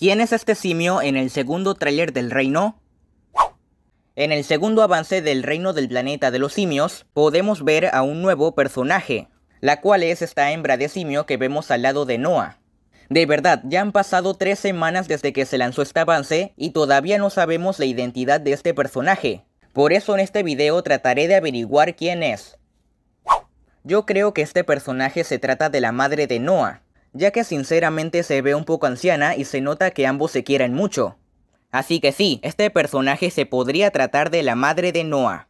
¿Quién es este simio en el segundo tráiler del reino? En el segundo avance del reino del planeta de los simios, podemos ver a un nuevo personaje, la cual es esta hembra de simio que vemos al lado de Noah. De verdad, ya han pasado tres semanas desde que se lanzó este avance y todavía no sabemos la identidad de este personaje. Por eso en este video trataré de averiguar quién es. Yo creo que este personaje se trata de la madre de Noah, ya que sinceramente se ve un poco anciana y se nota que ambos se quieren mucho. Así que sí, este personaje se podría tratar de la madre de Noah.